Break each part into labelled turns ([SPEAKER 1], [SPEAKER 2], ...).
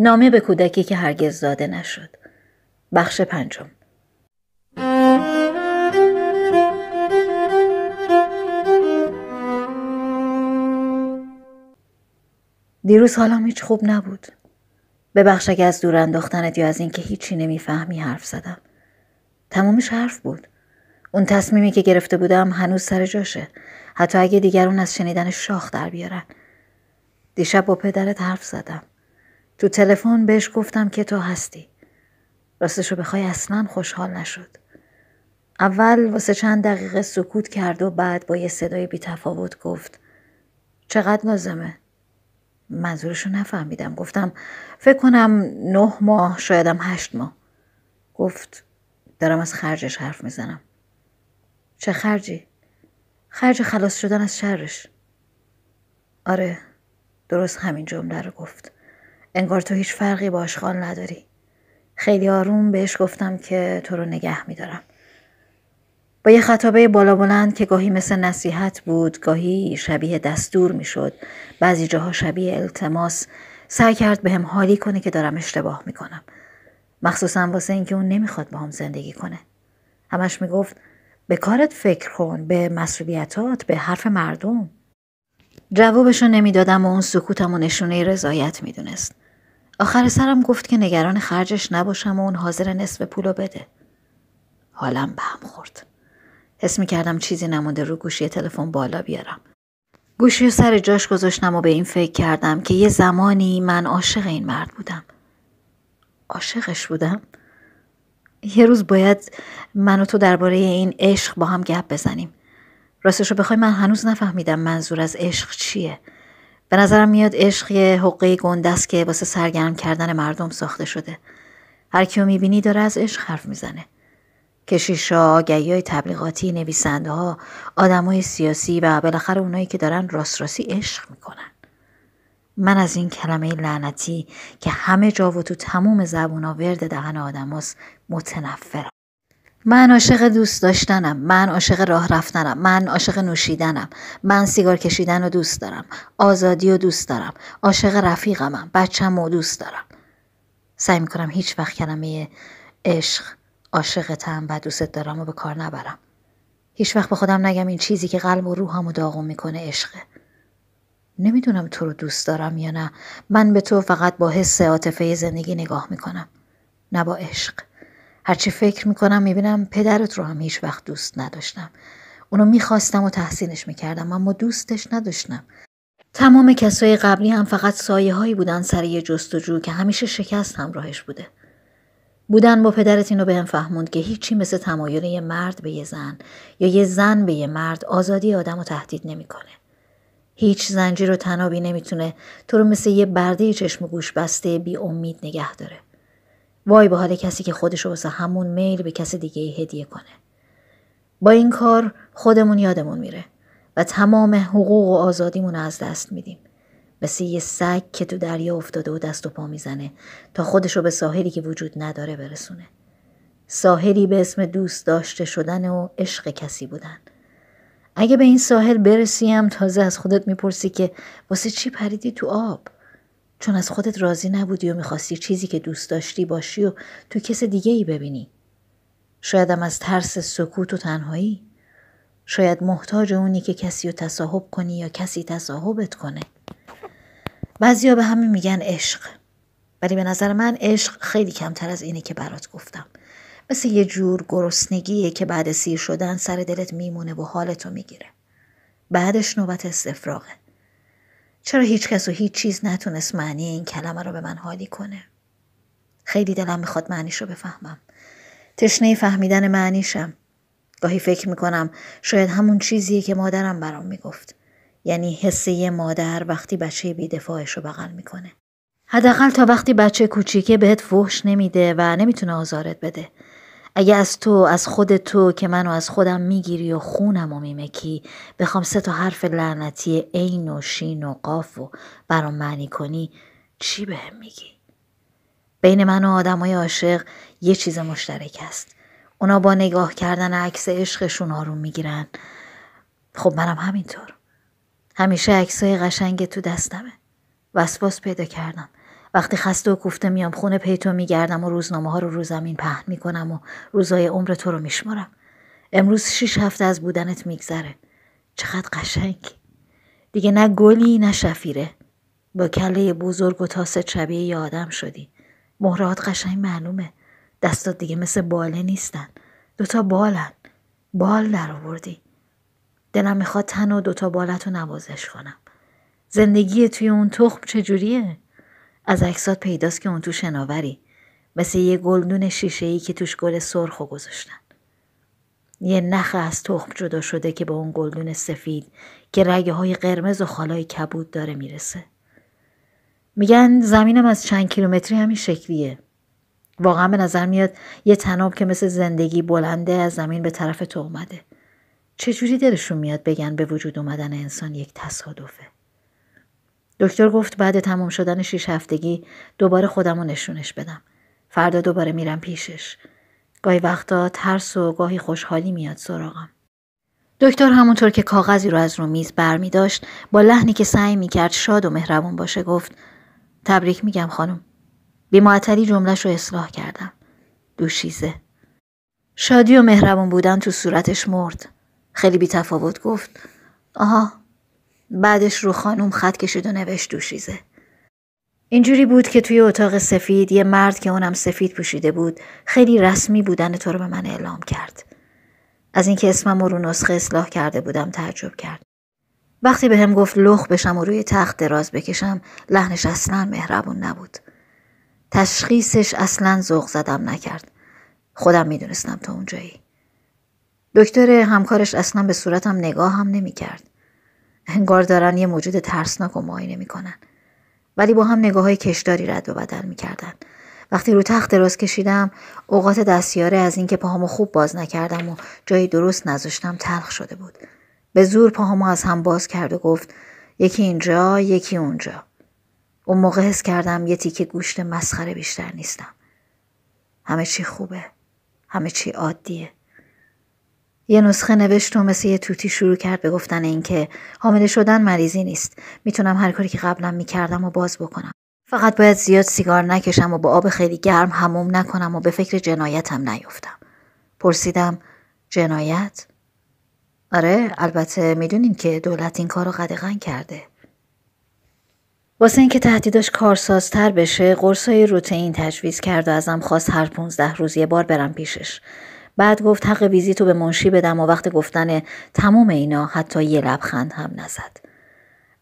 [SPEAKER 1] نامه به کودکی که هرگز زاده نشد بخش پنجم دیروز حالم هیچ خوب نبود ببخش اگه از دور انداختنت یا از اینکه هیچی نمیفهمی حرف زدم تمامش حرف بود اون تصمیمی که گرفته بودم هنوز سر جاشه حتی اگه دیگرون از شنیدن شاخ در بیارن دیشب با پدرت حرف زدم تو تلفن بهش گفتم که تو هستی راستشو بخوای اصلا خوشحال نشد اول واسه چند دقیقه سکوت کرد و بعد با یه صدای تفاوت گفت چقدر لازمه منظورشو نفهمیدم گفتم فکر کنم نه ماه شایدم هشت ماه گفت دارم از خرجش حرف میزنم چه خرجی؟ خرج خلاص شدن از شرش آره درست همین جمله رو گفت انگار تو هیچ فرقی با آشغال نداری خیلی آروم بهش گفتم که تو رو نگه میدارم با یه خطابه بالا بلند که گاهی مثل نصیحت بود گاهی شبیه دستور میشد بعضی جاها شبیه التماس سعی کرد به هم حالی کنه که دارم اشتباه میکنم مخصوصا واسه اینکه اون نمیخواد با هم زندگی کنه همش میگفت به کارت فکر کن به مسئولیتات به حرف مردم جوابشو نمیدادم و اون سکوتم و نشونه رضایت میدونست آخر سرم گفت که نگران خرجش نباشم و اون حاضر نصف پولو بده حالم به هم خورد حس می کردم چیزی نمونده رو گوشی تلفن بالا بیارم گوشی و سر جاش گذاشتم و به این فکر کردم که یه زمانی من عاشق این مرد بودم عاشقش بودم یه روز باید من و تو درباره این عشق با هم گپ بزنیم راستشو بخوای من هنوز نفهمیدم منظور از عشق چیه به نظرم میاد عشق یه حقه گنده که واسه سرگرم کردن مردم ساخته شده هر کیو میبینی داره از عشق حرف میزنه کشیشا، آگهی تبلیغاتی، نویسنده ها، آدم سیاسی و بالاخره اونایی که دارن راست راستی عشق میکنن. من از این کلمه لعنتی که همه جا و تو تموم زبونا ورد دهن آدم متنفرم. من عاشق دوست داشتنم من عاشق راه رفتنم من عاشق نوشیدنم من سیگار کشیدن رو دوست دارم آزادی رو دوست دارم عاشق رفیقمم بچم رو دوست دارم سعی میکنم هیچ وقت کلمه عشق عاشقتم و دوستت دارم و به کار نبرم هیچ وقت به خودم نگم این چیزی که قلب و روحم و داغم میکنه عشقه نمیدونم تو رو دوست دارم یا نه من به تو فقط با حس عاطفه زندگی نگاه میکنم نه با عشق هرچی فکر میکنم میبینم پدرت رو هم هیچ وقت دوست نداشتم. اونو میخواستم و تحسینش میکردم اما دوستش نداشتم. تمام کسای قبلی هم فقط سایه هایی بودن سر یه جستجو که همیشه شکست همراهش بوده. بودن با پدرت اینو هم فهموند که هیچی مثل تمایل یه مرد به یه زن یا یه زن به یه مرد آزادی آدم رو تهدید نمیکنه. هیچ زنجیر و تنابی نمیتونه تو رو مثل یه برده چشم گوش بسته بی امید نگه داره. وای به حال کسی که خودش واسه همون میل به کسی دیگه هدیه کنه. با این کار خودمون یادمون میره و تمام حقوق و آزادیمون رو از دست میدیم. مثل یه سگ که تو دریا افتاده و دست و پا میزنه تا خودش رو به ساحلی که وجود نداره برسونه. ساحلی به اسم دوست داشته شدن و عشق کسی بودن. اگه به این ساحل برسیم تازه از خودت میپرسی که واسه چی پریدی تو آب؟ چون از خودت راضی نبودی و میخواستی چیزی که دوست داشتی باشی و تو کس دیگه ای ببینی. شایدم از ترس سکوت و تنهایی. شاید محتاج اونی که کسی رو تصاحب کنی یا کسی تصاحبت کنه. بعضیا به همه میگن عشق. ولی به نظر من عشق خیلی کمتر از اینه که برات گفتم. مثل یه جور گرسنگیه که بعد سیر شدن سر دلت میمونه و حالتو میگیره. بعدش نوبت استفراغه. چرا هیچ کس و هیچ چیز نتونست معنی این کلمه رو به من حالی کنه؟ خیلی دلم میخواد معنیش رو بفهمم. تشنه فهمیدن معنیشم. گاهی فکر میکنم شاید همون چیزیه که مادرم برام میگفت. یعنی حسه مادر وقتی بچه بیدفاعش رو بغل میکنه. حداقل تا وقتی بچه کوچیکه بهت فحش نمیده و نمیتونه آزارت بده. اگه از تو از خود تو که منو از خودم میگیری و خونم و میمکی بخوام سه تا حرف لعنتی عین و شین و قاف و برام معنی کنی چی بهم به میگی؟ بین من و آدمای عاشق یه چیز مشترک است. اونا با نگاه کردن عکس عشقشون آروم میگیرن. خب منم همینطور. همیشه عکسای قشنگ تو دستمه. وسواس پیدا کردم. وقتی خسته و کوفته میام خونه پیتو میگردم و روزنامه ها رو رو زمین پهن میکنم و روزای عمر تو رو میشمارم امروز شیش هفته از بودنت میگذره چقدر قشنگ دیگه نه گلی نه شفیره با کله بزرگ و تاست شبیه یه آدم شدی مهرات قشنگ معلومه دستات دیگه مثل باله نیستن دوتا بالن بال در آوردی دلم میخواد تن و دوتا بالت رو نوازش کنم زندگی توی اون تخم چجوریه؟ از عکسات پیداست که اون تو شناوری مثل یه گلدون شیشه ای که توش گل سرخ و گذاشتن یه نخ از تخم جدا شده که به اون گلدون سفید که رگه های قرمز و خالای کبود داره میرسه میگن زمینم از چند کیلومتری همین شکلیه واقعا به نظر میاد یه تناب که مثل زندگی بلنده از زمین به طرف تو اومده چجوری دلشون میاد بگن به وجود اومدن انسان یک تصادفه دکتر گفت بعد تمام شدن شیش هفتگی دوباره خودم رو نشونش بدم. فردا دوباره میرم پیشش. گاهی وقتا ترس و گاهی خوشحالی میاد سراغم. دکتر همونطور که کاغذی رو از رو میز بر می داشت با لحنی که سعی می کرد شاد و مهربون باشه گفت تبریک میگم خانم. بیمعطلی جملش رو اصلاح کردم. دوشیزه. شادی و مهربون بودن تو صورتش مرد. خیلی بی تفاوت گفت آها بعدش رو خانوم خط کشید و نوشت دوشیزه اینجوری بود که توی اتاق سفید یه مرد که اونم سفید پوشیده بود خیلی رسمی بودن تو رو به من اعلام کرد از اینکه اسمم رو نسخه اصلاح کرده بودم تعجب کرد وقتی به هم گفت لخ بشم و روی تخت دراز بکشم لحنش اصلا مهربون نبود تشخیصش اصلا ذوق زدم نکرد خودم میدونستم تا اونجایی دکتر همکارش اصلا به صورتم نگاه هم نمیکرد انگار دارن یه موجود ترسناک و معاینه میکنن ولی با هم نگاه های کشداری رد و بدل میکردن وقتی رو تخت دراز کشیدم اوقات دستیاره از اینکه پاهامو خوب باز نکردم و جایی درست نذاشتم تلخ شده بود به زور پاهامو از هم باز کرد و گفت یکی اینجا یکی اونجا اون موقع حس کردم یه تیکه گوشت مسخره بیشتر نیستم همه چی خوبه همه چی عادیه یه نسخه نوشت و مثل یه توتی شروع کرد به گفتن اینکه حامله شدن مریضی نیست میتونم هر کاری که قبلا میکردم و باز بکنم فقط باید زیاد سیگار نکشم و با آب خیلی گرم هموم نکنم و به فکر جنایتم نیفتم پرسیدم جنایت آره البته میدونیم که دولت این کار رو قدقن کرده واسه اینکه تهدیدش کارسازتر بشه قرصای روتین تجویز کرد و ازم خواست هر پونزده روز یه بار برم پیشش بعد گفت حق ویزیتو به منشی بدم و وقت گفتن تمام اینا حتی یه لبخند هم نزد.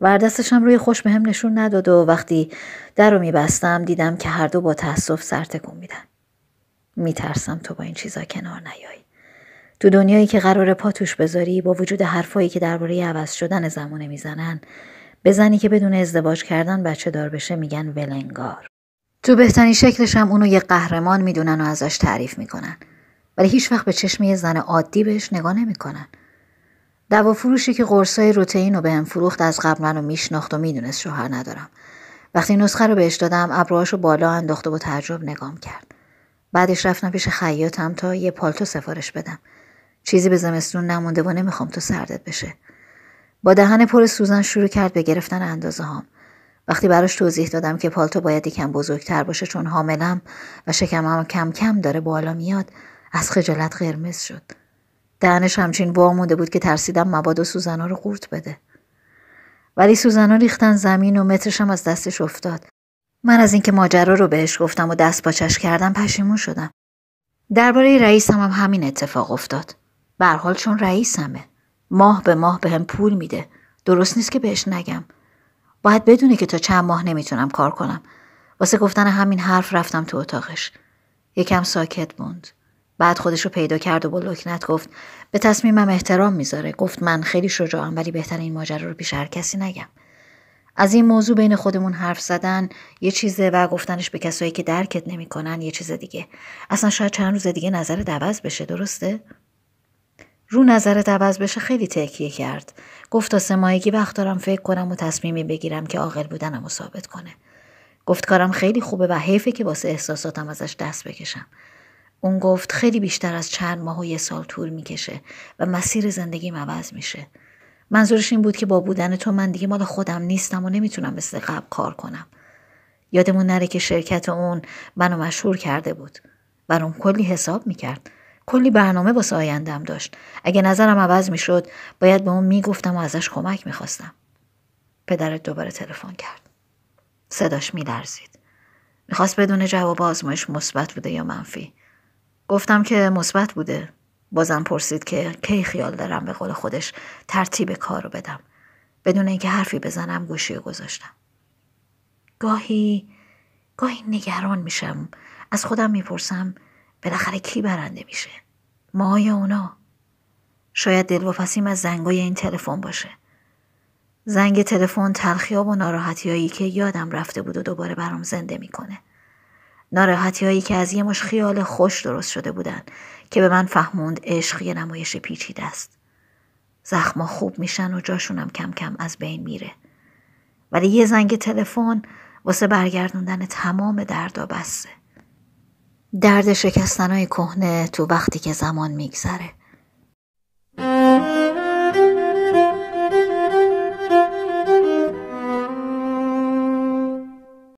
[SPEAKER 1] وردستشم روی خوش به هم نشون نداد و وقتی در رو میبستم دیدم که هر دو با تأسف سر تکون میدن. میترسم تو با این چیزا کنار نیای. تو دنیایی که قرار پا توش بذاری با وجود حرفایی که درباره عوض شدن زمانه میزنن بزنی که بدون ازدواج کردن بچه دار بشه میگن ولنگار. تو بهترین شکلش هم اونو یه قهرمان میدونن و ازش تعریف میکنن. ولی هیچ وقت به چشم یه زن عادی بهش نگاه نمیکنن. دوافروشی که قرصای روتین رو بهم فروخت از قبل منو میشناخت و میدونست شوهر ندارم. وقتی نسخه رو بهش دادم ابروهاش بالا انداخت و با تعجب نگام کرد. بعدش رفتم پیش خیاطم تا یه پالتو سفارش بدم. چیزی به زمستون نمونده و نمیخوام تو سردت بشه. با دهن پر سوزن شروع کرد به گرفتن اندازه هام. وقتی براش توضیح دادم که پالتو باید یکم بزرگتر باشه چون حاملم و شکمم کم کم داره بالا میاد از خجالت قرمز شد دهنش همچین با مونده بود که ترسیدم و سوزنا رو قورت بده ولی سوزنا ریختن زمین و مترشم از دستش افتاد من از اینکه ماجرا رو بهش گفتم و دست باچش کردم پشیمون شدم درباره رئیسم هم همین اتفاق افتاد به حال چون رئیسمه ماه به ماه بهم به پول میده درست نیست که بهش نگم باید بدونه که تا چند ماه نمیتونم کار کنم واسه گفتن همین حرف رفتم تو اتاقش یکم ساکت موند بعد خودش رو پیدا کرد و با لکنت گفت به تصمیمم احترام میذاره گفت من خیلی شجاعم ولی بهتر این ماجرا رو پیش هر کسی نگم از این موضوع بین خودمون حرف زدن یه چیزه و گفتنش به کسایی که درکت نمیکنن یه چیز دیگه اصلا شاید چند روز دیگه نظر عوض بشه درسته رو نظر عوض بشه خیلی تکیه کرد گفت تا سه وقت دارم فکر کنم و تصمیمی بگیرم که عاقل بودنم و ثابت کنه گفت کارم خیلی خوبه و حیفه که واسه احساساتم ازش دست بکشم اون گفت خیلی بیشتر از چند ماه و یه سال طول میکشه و مسیر زندگیم عوض میشه. منظورش این بود که با بودن تو من دیگه مال خودم نیستم و نمیتونم مثل قبل کار کنم. یادمون نره که شرکت اون منو مشهور کرده بود. اون کلی حساب میکرد. کلی برنامه با سایندم داشت. اگه نظرم عوض میشد باید به اون میگفتم و ازش کمک میخواستم. پدرت دوباره تلفن کرد. صداش میلرزید. میخواست بدون جواب آزمایش مثبت بوده یا منفی. گفتم که مثبت بوده بازم پرسید که کی خیال دارم به قول خودش ترتیب کار رو بدم بدون اینکه حرفی بزنم گوشی رو گذاشتم گاهی گاهی نگران میشم از خودم میپرسم بالاخره کی برنده میشه ما یا اونا شاید دلواپسیم از زنگای این تلفن باشه زنگ تلفن تلخیاب و ناراحتیایی که یادم رفته بود و دوباره برام زنده میکنه ناراحتی هایی که از یه مش خیال خوش درست شده بودن که به من فهموند عشق یه نمایش پیچیده است. زخما خوب میشن و جاشونم کم کم از بین میره. ولی یه زنگ تلفن واسه برگردوندن تمام دردا بسته درد شکستنهای کهنه تو وقتی که زمان میگذره.